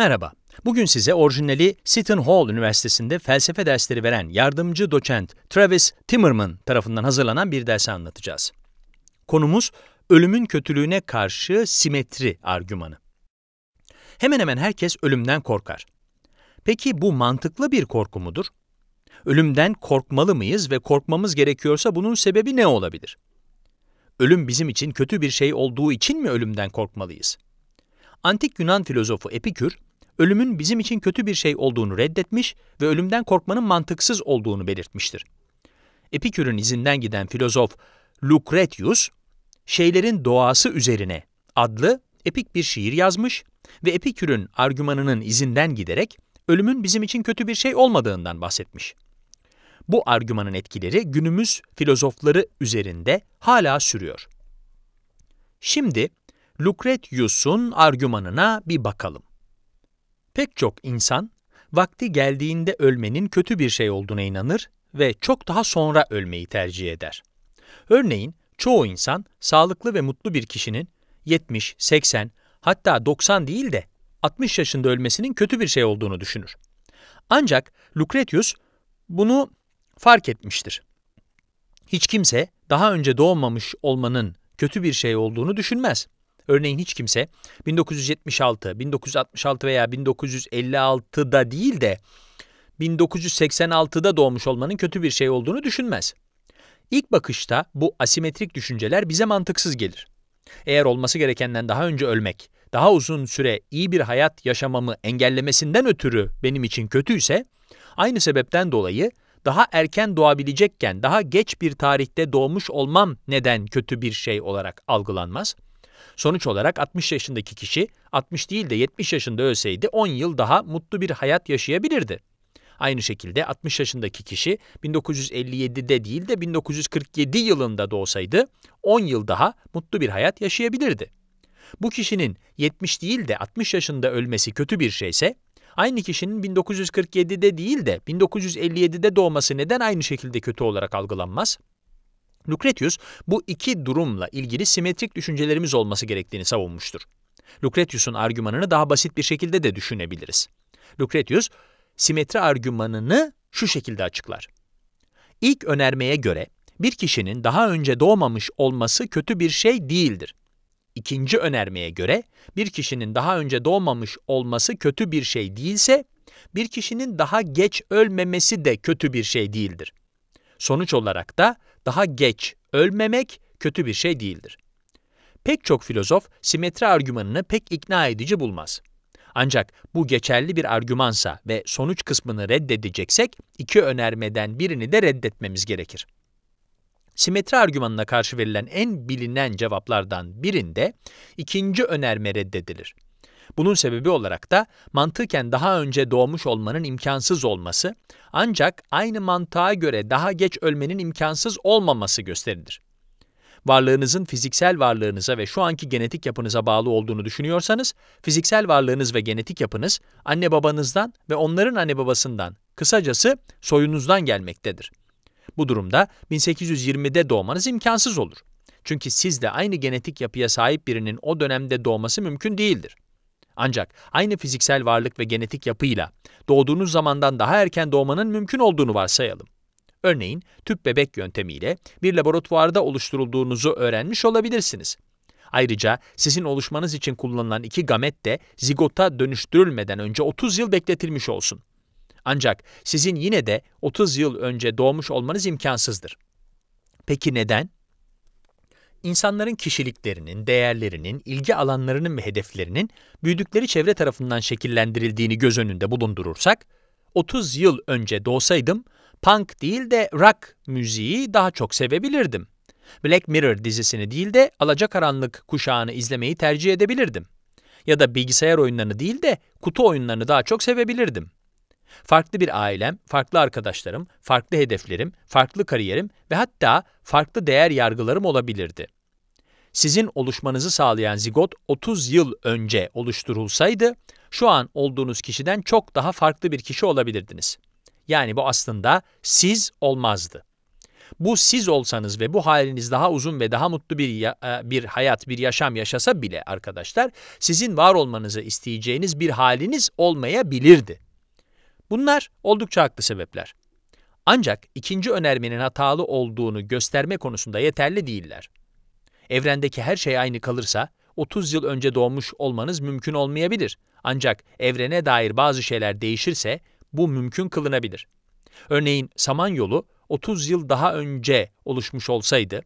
Merhaba, bugün size orijinali Seton Hall Üniversitesi'nde felsefe dersleri veren yardımcı doçent Travis Timmerman tarafından hazırlanan bir dersi anlatacağız. Konumuz, ölümün kötülüğüne karşı simetri argümanı. Hemen hemen herkes ölümden korkar. Peki bu mantıklı bir korku mudur? Ölümden korkmalı mıyız ve korkmamız gerekiyorsa bunun sebebi ne olabilir? Ölüm bizim için kötü bir şey olduğu için mi ölümden korkmalıyız? Antik Yunan filozofu Epikür, ölümün bizim için kötü bir şey olduğunu reddetmiş ve ölümden korkmanın mantıksız olduğunu belirtmiştir. Epikür'ün izinden giden filozof Lucretius, Şeylerin Doğası Üzerine adlı epik bir şiir yazmış ve Epikür'ün argümanının izinden giderek ölümün bizim için kötü bir şey olmadığından bahsetmiş. Bu argümanın etkileri günümüz filozofları üzerinde hala sürüyor. Şimdi Lucretius'un argümanına bir bakalım. Pek çok insan vakti geldiğinde ölmenin kötü bir şey olduğuna inanır ve çok daha sonra ölmeyi tercih eder. Örneğin çoğu insan sağlıklı ve mutlu bir kişinin 70, 80 hatta 90 değil de 60 yaşında ölmesinin kötü bir şey olduğunu düşünür. Ancak Lucretius bunu fark etmiştir. Hiç kimse daha önce doğmamış olmanın kötü bir şey olduğunu düşünmez. Örneğin hiç kimse 1976, 1966 veya 1956'da değil de 1986'da doğmuş olmanın kötü bir şey olduğunu düşünmez. İlk bakışta bu asimetrik düşünceler bize mantıksız gelir. Eğer olması gerekenden daha önce ölmek, daha uzun süre iyi bir hayat yaşamamı engellemesinden ötürü benim için kötüyse, aynı sebepten dolayı daha erken doğabilecekken daha geç bir tarihte doğmuş olmam neden kötü bir şey olarak algılanmaz? Sonuç olarak 60 yaşındaki kişi 60 değil de 70 yaşında ölseydi 10 yıl daha mutlu bir hayat yaşayabilirdi. Aynı şekilde 60 yaşındaki kişi 1957'de değil de 1947 yılında doğsaydı 10 yıl daha mutlu bir hayat yaşayabilirdi. Bu kişinin 70 değil de 60 yaşında ölmesi kötü bir şeyse, aynı kişinin 1947'de değil de 1957'de doğması neden aynı şekilde kötü olarak algılanmaz? Lucretius bu iki durumla ilgili simetrik düşüncelerimiz olması gerektiğini savunmuştur. Lucretius'un argümanını daha basit bir şekilde de düşünebiliriz. Lucretius, simetri argümanını şu şekilde açıklar. İlk önermeye göre bir kişinin daha önce doğmamış olması kötü bir şey değildir. İkinci önermeye göre bir kişinin daha önce doğmamış olması kötü bir şey değilse, bir kişinin daha geç ölmemesi de kötü bir şey değildir. Sonuç olarak da daha geç ölmemek kötü bir şey değildir. Pek çok filozof simetri argümanını pek ikna edici bulmaz. Ancak bu geçerli bir argümansa ve sonuç kısmını reddedeceksek iki önermeden birini de reddetmemiz gerekir. Simetri argümanına karşı verilen en bilinen cevaplardan birinde ikinci önerme reddedilir. Bunun sebebi olarak da mantıken daha önce doğmuş olmanın imkansız olması, ancak aynı mantığa göre daha geç ölmenin imkansız olmaması gösterilir. Varlığınızın fiziksel varlığınıza ve şu anki genetik yapınıza bağlı olduğunu düşünüyorsanız, fiziksel varlığınız ve genetik yapınız anne babanızdan ve onların anne babasından, kısacası soyunuzdan gelmektedir. Bu durumda 1820'de doğmanız imkansız olur. Çünkü siz de aynı genetik yapıya sahip birinin o dönemde doğması mümkün değildir. Ancak aynı fiziksel varlık ve genetik yapıyla doğduğunuz zamandan daha erken doğmanın mümkün olduğunu varsayalım. Örneğin tüp bebek yöntemiyle bir laboratuvarda oluşturulduğunuzu öğrenmiş olabilirsiniz. Ayrıca sizin oluşmanız için kullanılan iki gamet de zigota dönüştürülmeden önce 30 yıl bekletilmiş olsun. Ancak sizin yine de 30 yıl önce doğmuş olmanız imkansızdır. Peki neden? insanların kişiliklerinin, değerlerinin, ilgi alanlarının ve hedeflerinin büyüdükleri çevre tarafından şekillendirildiğini göz önünde bulundurursak, 30 yıl önce doğsaydım, punk değil de rock müziği daha çok sevebilirdim. Black Mirror dizisini değil de Alacakaranlık kuşağını izlemeyi tercih edebilirdim. Ya da bilgisayar oyunlarını değil de kutu oyunlarını daha çok sevebilirdim. Farklı bir ailem, farklı arkadaşlarım, farklı hedeflerim, farklı kariyerim ve hatta farklı değer yargılarım olabilirdi. Sizin oluşmanızı sağlayan zigot 30 yıl önce oluşturulsaydı, şu an olduğunuz kişiden çok daha farklı bir kişi olabilirdiniz. Yani bu aslında siz olmazdı. Bu siz olsanız ve bu haliniz daha uzun ve daha mutlu bir e, bir hayat, bir yaşam yaşasa bile arkadaşlar, sizin var olmanızı isteyeceğiniz bir haliniz olmayabilirdi. Bunlar oldukça haklı sebepler. Ancak ikinci önermenin hatalı olduğunu gösterme konusunda yeterli değiller. Evrendeki her şey aynı kalırsa 30 yıl önce doğmuş olmanız mümkün olmayabilir. Ancak evrene dair bazı şeyler değişirse bu mümkün kılınabilir. Örneğin Samanyolu 30 yıl daha önce oluşmuş olsaydı,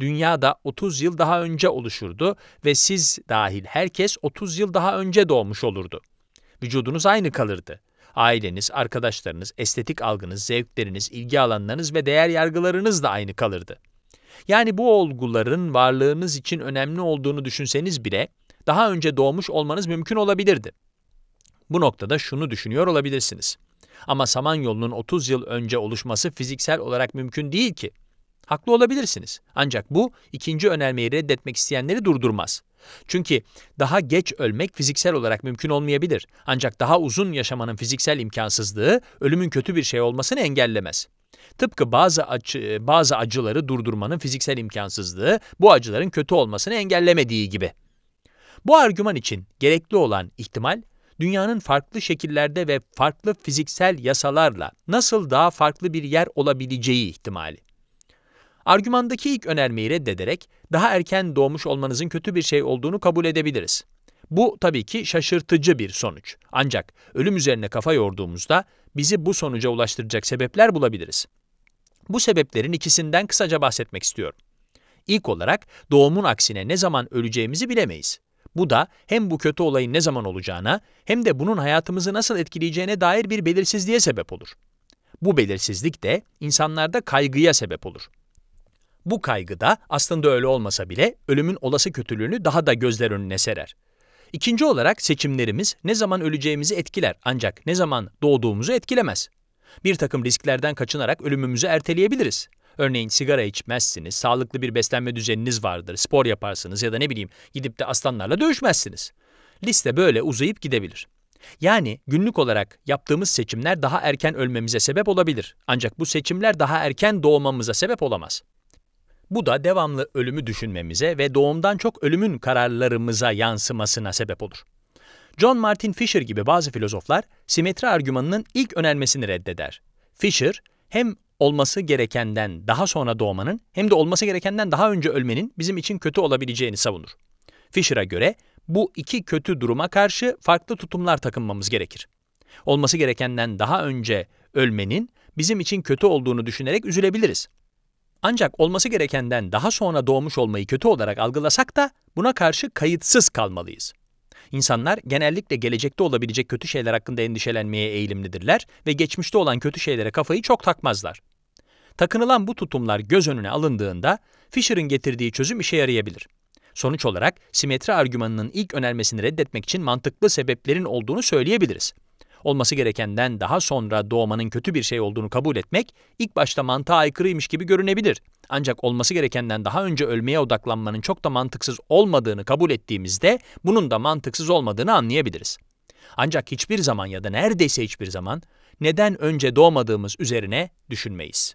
dünya da 30 yıl daha önce oluşurdu ve siz dahil herkes 30 yıl daha önce doğmuş olurdu. Vücudunuz aynı kalırdı. Aileniz, arkadaşlarınız, estetik algınız, zevkleriniz, ilgi alanlarınız ve değer yargılarınız da aynı kalırdı. Yani bu olguların varlığınız için önemli olduğunu düşünseniz bile daha önce doğmuş olmanız mümkün olabilirdi. Bu noktada şunu düşünüyor olabilirsiniz. Ama Samanyolu'nun 30 yıl önce oluşması fiziksel olarak mümkün değil ki. Haklı olabilirsiniz. Ancak bu ikinci önermeyi reddetmek isteyenleri durdurmaz. Çünkü daha geç ölmek fiziksel olarak mümkün olmayabilir. Ancak daha uzun yaşamanın fiziksel imkansızlığı ölümün kötü bir şey olmasını engellemez. Tıpkı bazı acı, bazı acıları durdurmanın fiziksel imkansızlığı bu acıların kötü olmasını engellemediği gibi. Bu argüman için gerekli olan ihtimal dünyanın farklı şekillerde ve farklı fiziksel yasalarla nasıl daha farklı bir yer olabileceği ihtimali. Argümandaki ilk önermeyi reddederek daha erken doğmuş olmanızın kötü bir şey olduğunu kabul edebiliriz. Bu tabii ki şaşırtıcı bir sonuç. Ancak ölüm üzerine kafa yorduğumuzda bizi bu sonuca ulaştıracak sebepler bulabiliriz. Bu sebeplerin ikisinden kısaca bahsetmek istiyorum. İlk olarak doğumun aksine ne zaman öleceğimizi bilemeyiz. Bu da hem bu kötü olayın ne zaman olacağına hem de bunun hayatımızı nasıl etkileyeceğine dair bir belirsizliğe sebep olur. Bu belirsizlik de insanlarda kaygıya sebep olur. Bu kaygı da aslında öyle olmasa bile ölümün olası kötülüğünü daha da gözler önüne serer. İkinci olarak seçimlerimiz ne zaman öleceğimizi etkiler ancak ne zaman doğduğumuzu etkilemez. Bir takım risklerden kaçınarak ölümümüzü erteleyebiliriz. Örneğin sigara içmezsiniz, sağlıklı bir beslenme düzeniniz vardır, spor yaparsınız ya da ne bileyim gidip de aslanlarla dövüşmezsiniz. Liste böyle uzayıp gidebilir. Yani günlük olarak yaptığımız seçimler daha erken ölmemize sebep olabilir. Ancak bu seçimler daha erken doğmamıza sebep olamaz. Bu da devamlı ölümü düşünmemize ve doğumdan çok ölümün kararlarımıza yansımasına sebep olur. John Martin Fisher gibi bazı filozoflar simetri argümanının ilk önermesini reddeder. Fisher hem olması gerekenden daha sonra doğmanın hem de olması gerekenden daha önce ölmenin bizim için kötü olabileceğini savunur. Fisher'a göre bu iki kötü duruma karşı farklı tutumlar takınmamız gerekir. Olması gerekenden daha önce ölmenin bizim için kötü olduğunu düşünerek üzülebiliriz. Ancak olması gerekenden daha sonra doğmuş olmayı kötü olarak algılasak da buna karşı kayıtsız kalmalıyız. İnsanlar genellikle gelecekte olabilecek kötü şeyler hakkında endişelenmeye eğilimlidirler ve geçmişte olan kötü şeylere kafayı çok takmazlar. Takınılan bu tutumlar göz önüne alındığında Fisher'ın getirdiği çözüm işe yarayabilir. Sonuç olarak simetri argümanının ilk önermesini reddetmek için mantıklı sebeplerin olduğunu söyleyebiliriz. Olması gerekenden daha sonra doğmanın kötü bir şey olduğunu kabul etmek, ilk başta mantığa aykırıymış gibi görünebilir. Ancak olması gerekenden daha önce ölmeye odaklanmanın çok da mantıksız olmadığını kabul ettiğimizde bunun da mantıksız olmadığını anlayabiliriz. Ancak hiçbir zaman ya da neredeyse hiçbir zaman neden önce doğmadığımız üzerine düşünmeyiz.